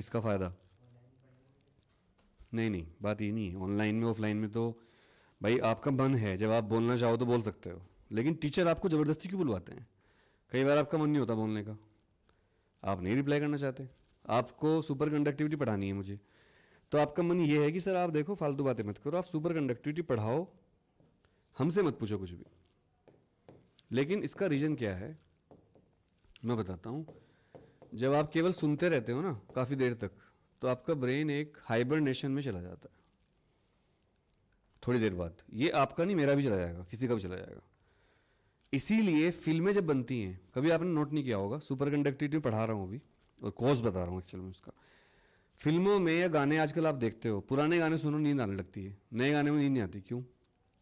किसका फ़ायदा नहीं नहीं बात ये नहीं है ऑनलाइन में ऑफलाइन में तो भाई आपका मन है जब आप बोलना चाहो तो बोल सकते हो लेकिन टीचर आपको ज़बरदस्ती क्यों बुलवाते हैं कई बार आपका मन नहीं होता बोलने का आप नहीं रिप्लाई करना चाहते आपको सुपर कंडक्टिविटी पढ़ानी है मुझे तो आपका मन ये है कि सर आप देखो फालतू बातें मत करो आप सुपर कंडक्टिविटी पढ़ाओ हमसे मत पूछो कुछ भी लेकिन इसका रीज़न क्या है मैं बताता हूँ जब आप केवल सुनते रहते हो ना काफ़ी देर तक तो आपका ब्रेन एक हाइबरनेशन में चला जाता है थोड़ी देर बाद ये आपका नहीं मेरा भी चला जाएगा किसी का भी चला जाएगा इसीलिए फिल्में जब बनती हैं कभी आपने नोट नहीं किया होगा सुपर कंडक्टिविटी में पढ़ा रहा हूँ अभी और कॉज बता रहा हूँ एक्चुअल में उसका फिल्मों में या गाने आजकल आप देखते हो पुराने गाने सुनो नींद आने लगती है नए गाने में नींद नहीं आती क्यों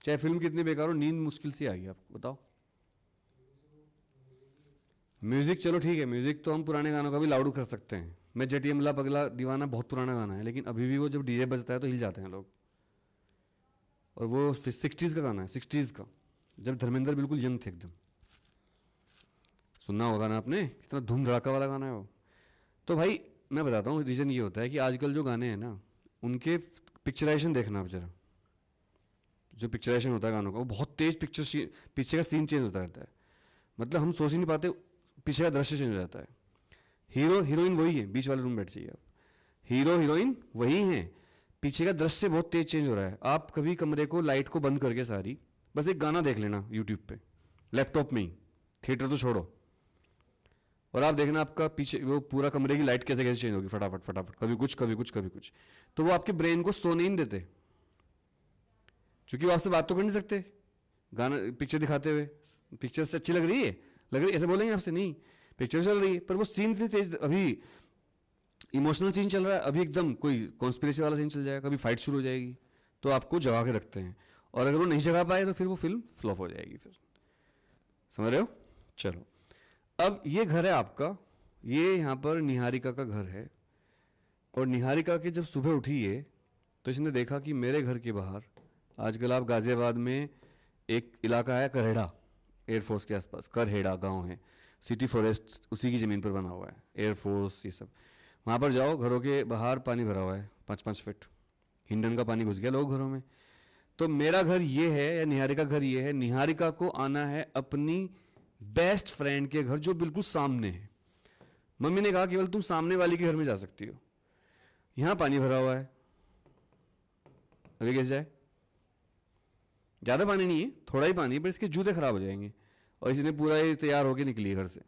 चाहे फिल्म कितनी बेकार हो नींद मुश्किल से आएगी आपको बताओ म्यूज़िक चलो ठीक है म्यूज़िक तो हम पुराने गानों का भी लाउड कर सकते हैं मैं जेटी अमला पगला दीवाना बहुत पुराना गाना है लेकिन अभी भी वो जब डीजे बजता है तो हिल जाते हैं लोग और वो सिक्सटीज़ का गाना है सिक्सटीज़ का जब धर्मेंद्र बिल्कुल यंग थे एकदम सुनना होगा ना आपने कितना धूम धड़ाका वाला गाना है वो तो भाई मैं बताता हूँ रीज़न ये होता है कि आजकल जो गाने हैं ना उनके पिक्चराइजेशन देखना आप जरा जो पिक्चराइजेशन होता है गानों का वो बहुत तेज़ पिक्चर पीछे का सीन चेंज होता रहता है मतलब हम सोच ही नहीं पाते पिछला दृश्य चेंज हो जाता है हीरो हीरोइन वही है बीच वाले रूम बैठ जाइए आप हीरो हीरोइन वही हैं पीछे का दृश्य बहुत तेज चेंज हो रहा है आप कभी कमरे को लाइट को बंद करके सारी बस एक गाना देख लेना यूट्यूब पे लैपटॉप में ही थिएटर तो छोड़ो और आप देखना आपका पीछे वो पूरा कमरे की लाइट कैसे कैसे चेंज होगी फटाफट फटाफट कभी कुछ कभी कुछ कभी कुछ तो वो आपके ब्रेन को सोने ही नहीं देते क्योंकि वो आपसे बात तो कर नहीं सकते गाना पिक्चर दिखाते हुए पिक्चर से अच्छी लग रही है लग रही ऐसा बोलेंगे आपसे नहीं पिक्चर चल रही है पर वो सीन इतनी तेज अभी इमोशनल सीन चल रहा है अभी एकदम कोई कॉन्स्पिरेसी वाला सीन चल जाएगा कभी फाइट शुरू हो जाएगी तो आपको जगा के रखते हैं और अगर वो नहीं जगा पाए तो फिर वो फिल्म फ्लॉप हो जाएगी फिर समझ रहे हो चलो अब ये घर है आपका ये यहाँ पर निहारिका का घर है और निहारिका के जब सुबह उठी है तो इसने देखा कि मेरे घर के बाहर आजकल आप गाज़ियाबाद में एक इलाका है करेड़ा एयरफोर्स के आसपास करहेड़ा गांव है सिटी फॉरेस्ट उसी की ज़मीन पर बना हुआ है एयरफोर्स ये सब वहाँ पर जाओ घरों के बाहर पानी भरा हुआ है पाँच पाँच फिट हिंडन का पानी घुस गया लोग घरों में तो मेरा घर ये है या निहारिका घर ये है निहारिका को आना है अपनी बेस्ट फ्रेंड के घर जो बिल्कुल सामने है मम्मी ने कहा केवल तुम सामने वाले के घर में जा सकती हो यहाँ पानी भरा हुआ है अभी कैसे जाए ज़्यादा पानी नहीं है थोड़ा ही पानी है पर इसके जूते खराब हो जाएंगे और इसने पूरा ही तैयार होके निकली घर से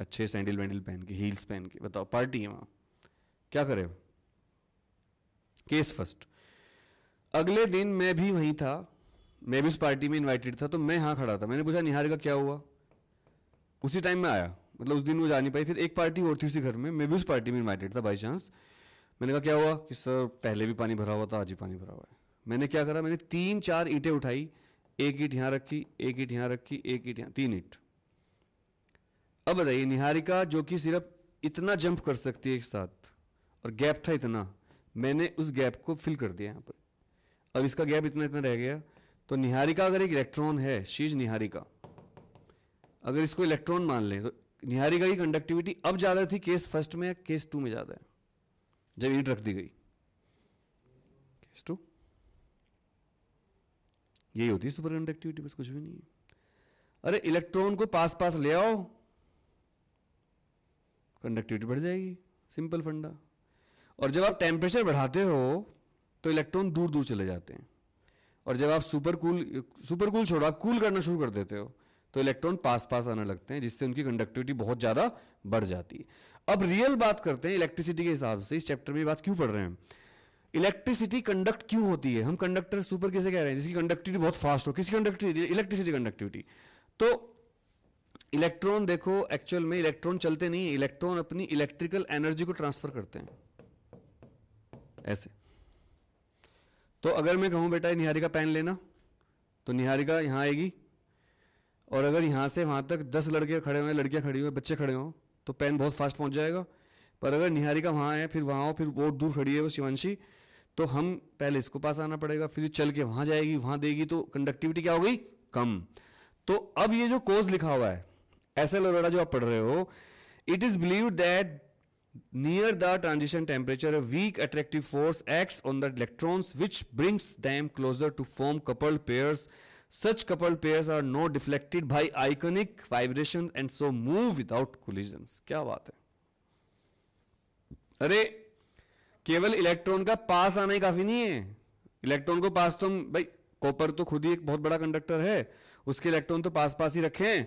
अच्छे सैंडल वैंडल पहन के हील्स पहन के बताओ पार्टी है वहाँ क्या करे केस फर्स्ट अगले दिन मैं भी वहीं था मैं भी उस पार्टी में इनवाइटेड था तो मैं यहाँ खड़ा था मैंने पूछा का क्या हुआ उसी टाइम में आया मतलब उस दिन वो जा नहीं पाई फिर एक पार्टी और थी उसी घर में मैं भी उस पार्टी में इन्वाइटेड था बाई चांस मैंने कहा क्या हुआ कि सर पहले भी पानी भरा हुआ था आज ही पानी भरा हुआ है मैंने क्या करा मैंने तीन चार ईंटें उठाई एक ईट यहां रखी एक ईट यहां रखी एक ईट यहां तीन ईट अब बताइए निहारिका जो कि सिर्फ इतना जंप कर सकती है एक साथ और गैप था इतना मैंने उस गैप को फिल कर दिया यहाँ पर अब इसका गैप इतना इतना रह गया तो निहारिका अगर एक इलेक्ट्रॉन है शीज निहारिका अगर इसको इलेक्ट्रॉन मान लें तो निहारिका की कंडक्टिविटी अब ज़्यादा थी केस फर्स्ट में या केस टू में ज़्यादा है जब ईट रख दी गई केस टू यही होती है सुपर कंडक्टिविटी बस कुछ भी नहीं है अरे इलेक्ट्रॉन को पास पास ले आओ कंडक्टिविटी बढ़ जाएगी सिंपल फंडा और जब आप टेम्परेचर बढ़ाते हो तो इलेक्ट्रॉन दूर दूर चले जाते हैं और जब आप सुपर कूल सुपर कूल छोड़ो आप कूल करना शुरू कर देते हो तो इलेक्ट्रॉन पास पास आने लगते हैं जिससे उनकी कंडक्टिविटी बहुत ज़्यादा बढ़ जाती है अब रियल बात करते हैं इलेक्ट्रिसिटी के हिसाब से इस चैप्टर में बात क्यों पढ़ रहे हैं इलेक्ट्रिसिटी कंडक्ट क्यों होती है हम कंडक्टर सुपर कैसे कह रहे हैं जिसकी कंडक्टिविटी बहुत फास्ट हो किसकी कंडक्टिविटी इलेक्ट्रिसिटी कंडक्टिविटी तो इलेक्ट्रॉन देखो एक्चुअल में इलेक्ट्रॉन चलते नहीं इलेक्ट्रॉन अपनी इलेक्ट्रिकल एनर्जी को ट्रांसफर करते हैं ऐसे तो अगर मैं कहूं बेटा निहारिका पेन लेना तो निहारिका यहां आएगी और अगर यहां से वहां तक दस लड़के खड़े हुए लड़कियां खड़ी हुई बच्चे खड़े हों तो पेन बहुत फास्ट पहुंच जाएगा पर अगर निहारिका वहां है फिर वहां हो फिर बहुत दूर खड़ी है वो शिवानशी तो हम पहले इसको पास आना पड़ेगा फिर चल के वहां जाएगी वहां देगी तो कंडक्टिविटी क्या हो गई कम तो अब ये जो कोज लिखा हुआ है एस एल जो आप पढ़ रहे हो it is believe that near the transition temperature weak attractive force act on the electron which brings them closer to form couple pair such couple pair are no deflected by iconic vibration and so move without collision क्या बात है अरे केवल electron का पास आना ही काफी नहीं है इलेक्ट्रॉन को पास तो हम भाई कॉपर तो खुद ही एक बहुत बड़ा कंडक्टर है उसके इलेक्ट्रॉन तो पास पास ही रखें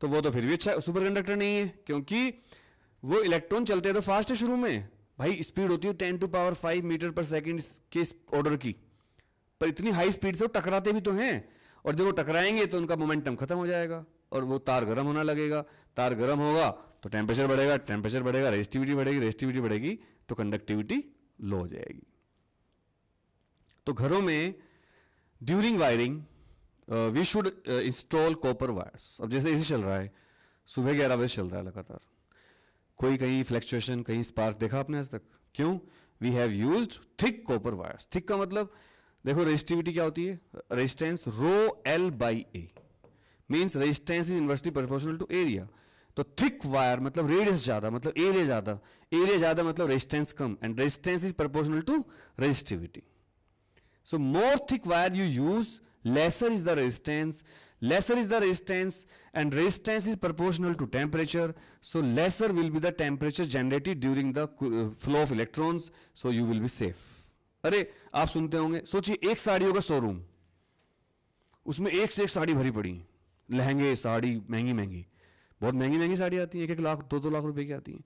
तो वो तो फिर भी अच्छा सुपर कंडक्टर नहीं है क्योंकि वो इलेक्ट्रॉन चलते हैं तो फास्ट है शुरू में भाई स्पीड होती है ten to power five meter per second के ऑर्डर की पर इतनी हाई स्पीड से वो टकराते भी तो हैं और जब वो टकराएंगे तो उनका मोमेंटम खत्म हो जाएगा और वो तार गर्म होना लगेगा तार गर्म होगा तो टेम्परेचर बढ़ेगा टेम्परेचर बढ़ेगा रेजिस्टिविटी बढ़ेगी रेजिस्टिविटी बढ़ेगी तो कंडक्टिविटी लो हो जाएगी तो घरों में during wiring we should install copper wires अब जैसे इसी चल रहा है सुबह ग्यारह बजे चल रहा है लगातार कोई कहीं फ्लैक्चुएशन कहीं स्पार्क देखा आपने आज तक क्यों we have use thick copper wires thick का मतलब देखो रेजिस्टिविटी क्या होती है resistance rho L by A means resistance is inversely proportional to area तो थिक वायर मतलब रेडियस ज्यादा मतलब एरिया ज्यादा एरिया ज्यादा मतलब रेजिस्टेंस कम and resistance is proportional to resistivity so more thick wire you use lesser is the resistance lesser is the resistance and resistance is proportional to temperature so lesser will be the temperature generated during the flow of electron so you will be safe अरे आप सुनते होंगे सोचिए एक साड़ी होगा showroom उसमें एक से एक साड़ी भरी पड़ी लहंगे साड़ी महंगी महंगी बहुत महंगी महंगी साड़ी आती है एक एक लाख दो दो लाख रुपए की आती है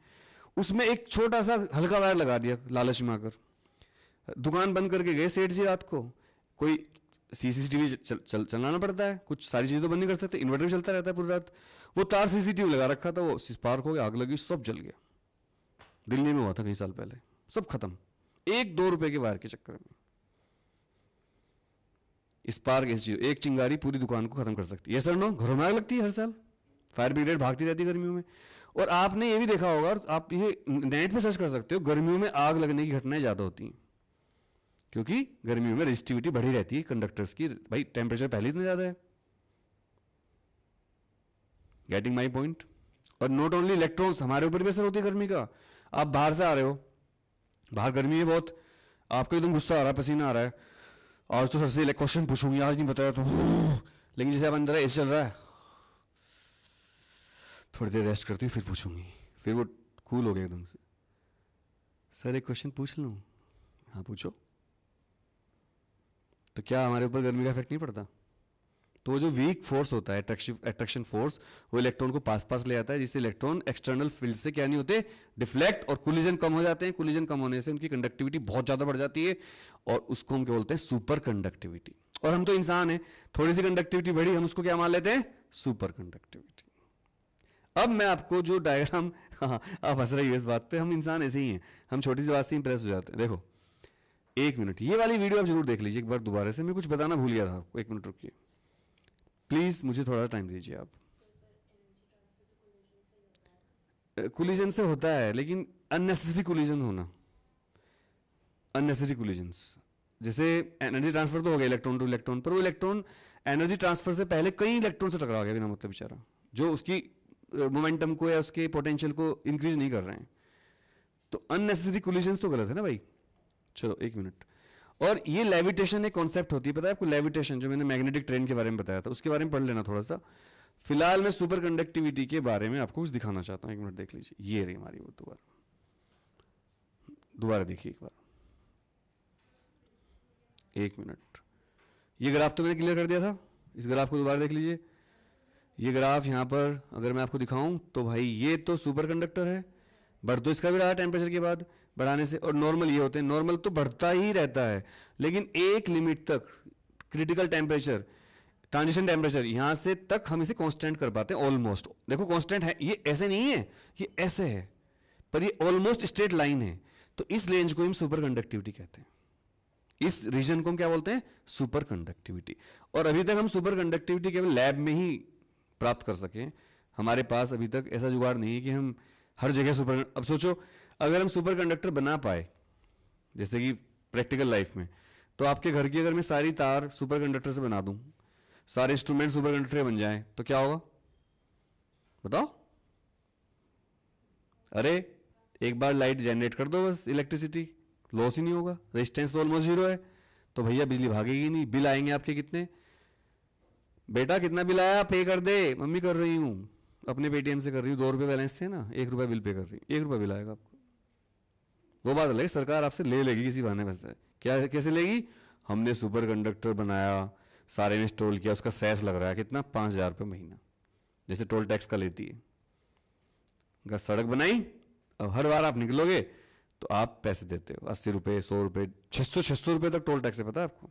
उसमें एक छोटा सा हल्का वायर लगा दिया लालच में आकर दुकान बंद करके गए सेठ जी रात को कोई सीसीटीवी चल, चल, चलाना पड़ता है कुछ सारी चीज़ें तो बंद नहीं कर सकते इन्वर्टर भी चलता रहता है पूरी रात वो तार सीसीटीवी लगा रखा था वो स्पार्क हो गया आग लगी सब जल गया दिल्ली में हुआ था कई साल पहले सब खत्म एक दो रुपए के वायर के चक्कर में स्पार्क एस एक चिंगारी पूरी दुकान को खत्म कर सकती है सर नो घरों में आग लगती है हर साल फायर ब्रिगेड भागती रहती है गर्मियों में और आपने ये भी देखा होगा और आप ये नेट पे सर्च कर सकते हो गर्मियों में आग लगने की घटनाएं ज़्यादा होती हैं क्योंकि गर्मियों में रजिस्टिविटी बढ़ी रहती है कंडक्टर्स की भाई टेम्परेचर पहले इतना ज़्यादा है गेटिंग माई पॉइंट और नॉट ओनली इलेक्ट्रॉन्स हमारे ऊपर भी असर होती है गर्मी का आप बाहर से आ रहे हो बाहर गर्मी है बहुत आपको एकदम गुस्सा आ रहा है पसीना आ रहा है आज तो सर से क्वेश्चन पूछूंगी आज नहीं बताया तो लेकिन जैसे आप अंदर ए चल रहा है थोड़ी देर रेस्ट करती हूँ फिर पूछूंगी फिर वो कूल हो गया एकदम से सर एक क्वेश्चन पूछ लूँ हाँ पूछो तो क्या हमारे ऊपर गर्मी का इफेक्ट नहीं पड़ता तो जो वीक फोर्स होता है अट्रैक्शन फोर्स वो इलेक्ट्रॉन को पास पास ले आता है जिससे इलेक्ट्रॉन एक्सटर्नल फील्ड से क्या नहीं होते डिफ्लेक्ट और कुलिजन कम हो जाते हैं कुलिजन कम होने से उनकी कंडक्टिविटी बहुत ज़्यादा बढ़ जाती है और उसको हम क्या बोलते हैं सुपर कंडक्टिविटी और हम तो इंसान हैं थोड़ी सी कंडक्टिविटी बढ़ी हम उसको क्या मान लेते हैं सुपर कंडक्टिविटी अब मैं आपको जो डायग्राम हाँ, आप हंस रही हो इस बात पे हम इंसान ऐसे ही हैं हम छोटी सी बात से इंप्रेस हो जाते हैं देखो एक मिनट ये वाली वीडियो आप जरूर देख लीजिए एक बार दोबारा से मैं कुछ बताना भूल गया था आपको एक मिनट रुकिए प्लीज़ मुझे थोड़ा टाइम दीजिए आप कुलिजन से होता है लेकिन अननेसेसरी कुलिजन होना अननेसेसरी कुलिजन्स जैसे एनर्जी ट्रांसफर तो हो गया इलेक्ट्रॉन टू इलेक्ट्रॉन पर वो इलेक्ट्रॉन एनर्जी ट्रांसफर से पहले कई इलेक्ट्रॉन से टकरा गया बिना मतलब बेचारा जो उसकी मोमेंटम को या उसके पोटेंशियल को इंक्रीज नहीं कर रहे हैं तो अननेसेसरी कोलिजन्स तो गलत है ना भाई चलो एक मिनट और ये लेविटेशन एक कॉन्सेप्ट होती है पता है आपको लेविटेशन जो मैंने मैग्नेटिक ट्रेन के बारे में बताया था उसके बारे में पढ़ लेना थोड़ा सा फिलहाल मैं सुपर कंडक्टिविटी के बारे में आपको कुछ दिखाना चाहता हूँ एक मिनट देख लीजिए ये रही हमारी वो दोबारा दोबारा देखिए एक बार एक मिनट ये ग्राफ तो मैंने क्लियर कर दिया था इस ग्राफ को दोबारा देख लीजिए ये ग्राफ यहाँ पर अगर मैं आपको दिखाऊं तो भाई ये तो सुपर कंडक्टर है बढ़ तो इसका भी रहा टेम्परेचर के बाद बढ़ाने से और नॉर्मल ये होते हैं नॉर्मल तो बढ़ता ही रहता है लेकिन एक लिमिट तक क्रिटिकल टेम्परेचर ट्रांजिशन टेम्परेचर यहाँ से तक हम इसे कॉन्स्टेंट कर पाते हैं ऑलमोस्ट देखो कॉन्स्टेंट है ये ऐसे नहीं है ये ऐसे है पर ये ऑलमोस्ट स्ट्रेट लाइन है तो इस रेंज को हम सुपर कंडक्टिविटी कहते हैं इस रीजन को हम क्या बोलते हैं सुपर कंडक्टिविटी और अभी तक हम सुपर कंडक्टिविटी केवल लैब में ही प्राप्त कर सकें हमारे पास अभी तक ऐसा जुगाड़ नहीं है कि हम हर जगह सुपर अब सोचो अगर हम सुपर कंडक्टर बना पाए जैसे कि प्रैक्टिकल लाइफ में तो आपके घर की अगर मैं सारी तार सुपर कंडक्टर से बना दूँ सारे इंस्ट्रूमेंट सुपर कंडक्टर बन जाएं तो क्या होगा बताओ अरे एक बार लाइट जनरेट कर दो बस इलेक्ट्रिसिटी लॉस ही नहीं होगा रेजिस्टेंस तो ऑलमोस्ट जीरो है तो भैया बिजली भागेगी नहीं बिल आएंगे आपके कितने बेटा कितना बिल आया पे कर दे मम्मी कर रही हूँ अपने पेटीएम से कर रही हूँ दो रुपये बैलेंस थे ना एक रुपया बिल पे कर रही हूँ एक रुपया बिल आएगा आपको वो बात अलग सरकार आपसे ले लेगी किसी बहाने से क्या कैसे लेगी हमने सुपर कंडक्टर बनाया सारे ने स्टोल किया उसका सैस लग रहा है कितना पाँच हज़ार रुपये महीना जैसे टोल टैक्स का लेती है अगर सड़क बनाई अब हर बार आप निकलोगे तो आप पैसे देते हो अस्सी रुपये सौ रुपये छः सौ छः सौ रुपये तक टोल टैक्स है पता है आपको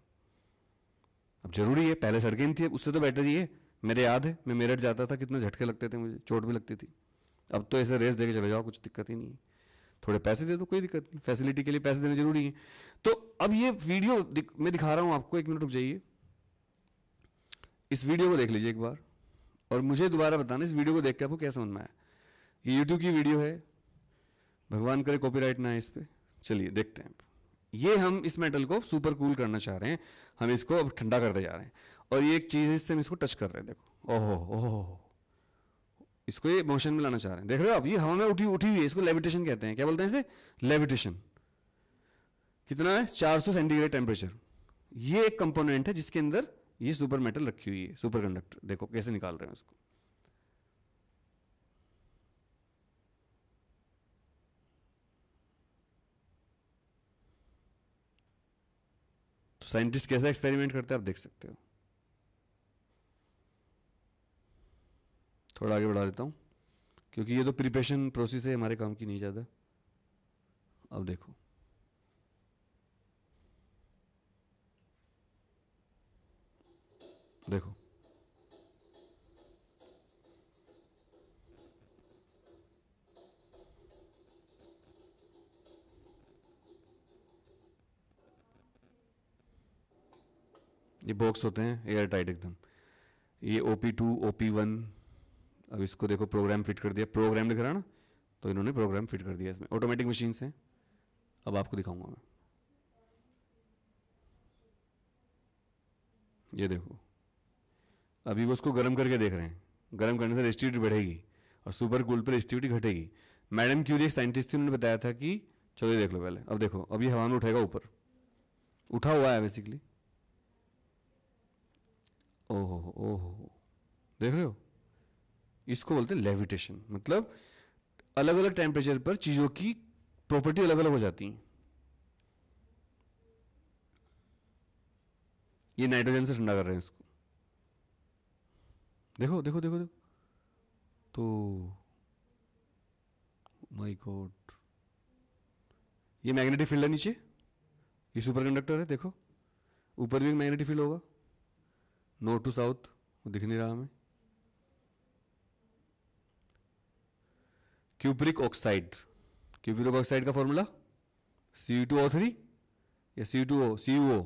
अब जरूरी है पहले सड़कें नहीं थी उससे तो बेटर ही है मेरे याद है मैं मेरठ जाता था कितने झटके लगते थे मुझे चोट भी लगती थी अब तो ऐसे रेस दे के चले जाओ कुछ दिक्कत ही नहीं है थोड़े पैसे दे दो कोई दिक्कत नहीं फैसिलिटी के लिए पैसे देने जरूरी है तो अब ये वीडियो मैं दिखा रहा हूँ आपको एक मिनट रुक जाइए इस वीडियो को देख लीजिए एक बार और मुझे दोबारा बताना इस वीडियो को देख के आपको क्या समझ में आया ये यूट्यूब की वीडियो है भगवान करे कॉपीराइट ना है इस पर चलिए देखते हैं ये हम इस मेटल को सुपर कूल करना चाह रहे हैं हम इसको अब ठंडा करते जा रहे हैं और ये एक चीज़ इससे हम इसको टच कर रहे हैं देखो ओहो ओहो इसको ये मोशन में लाना चाह रहे हैं देख रहे हो आप ये हवा में उठी उठी हुई है इसको लेविटेशन कहते हैं क्या बोलते हैं इसे लेविटेशन कितना है चार सौ सेंटीग्रेड टेम्परेचर ये एक कंपोनेंट है जिसके अंदर ये सुपर मेटल रखी हुई है सुपर कंडक्टर देखो कैसे निकाल रहे हैं उसको साइंटिस्ट कैसा एक्सपेरिमेंट करते हैं आप देख सकते हो थोड़ा आगे बढ़ा देता हूँ क्योंकि ये तो प्रिपरेशन प्रोसेस है हमारे काम की नहीं ज़्यादा अब देखो देखो ये बॉक्स होते हैं एयर टाइट एकदम ये O P two O P one अब इसको देखो प्रोग्राम फिट कर दिया प्रोग्राम लिख रहा ना तो इन्होंने प्रोग्राम फिट कर दिया इसमें ऑटोमेटिक मशीन से अब आपको दिखाऊंगा मैं ये देखो अभी वो उसको गर्म करके देख रहे हैं गर्म करने से रेस्टिविटी बढ़ेगी और सुपर कूल पर रेस्टिविटी घटेगी मैडम क्यूरी एक साइंटिस्ट थी उन्होंने बताया था कि चलो देख लो पहले अब देखो अभी हवा में उठेगा ऊपर उठा हुआ है बेसिकली ओहो ओहो देख रहे हो इसको बोलते हैं लेविटेशन मतलब अलग अलग टेम्परेचर पर चीज़ों की प्रॉपर्टी अलग अलग हो जाती हैं ये नाइट्रोजन से ठंडा कर रहे हैं इसको देखो देखो देखो देखो तो माय गॉड ये मैग्नेटिक फील्ड है नीचे ये सुपर कंडक्टर है देखो ऊपर भी मैग्नेटिक फील्ड होगा नॉर्थ टू साउथ वो दिख नहीं रहा हमें क्यूपरिक ऑक्साइड क्यूपरिक ऑक्साइड का formula C two O three या सी टू ओ सी ओ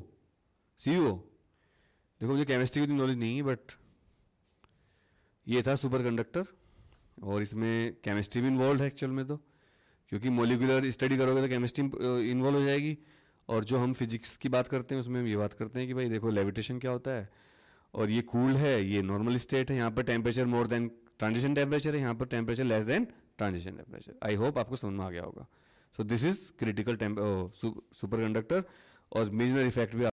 सी ओ देखो मुझे केमिस्ट्री की नॉलेज नहीं है बट ये था सुपर कंडक्टर और इसमें केमिस्ट्री भी इन्वॉल्व है एक्चुअल में तो क्योंकि मोलिकुलर स्टडी करोगे तो केमिस्ट्री इन्वॉल्व uh, हो जाएगी और जो हम फिजिक्स की बात करते हैं उसमें हम ये बात करते हैं कि भाई देखो लेविटेशन क्या होता है और ये कूल cool है ये नॉर्मल स्टेट है यहाँ पर temperature more than transition temperature है यहाँ पर temperature less than transition temperature I hope आपको समझ में आ गया होगा so this is critical super conductor और मेजनर इफेक्ट भी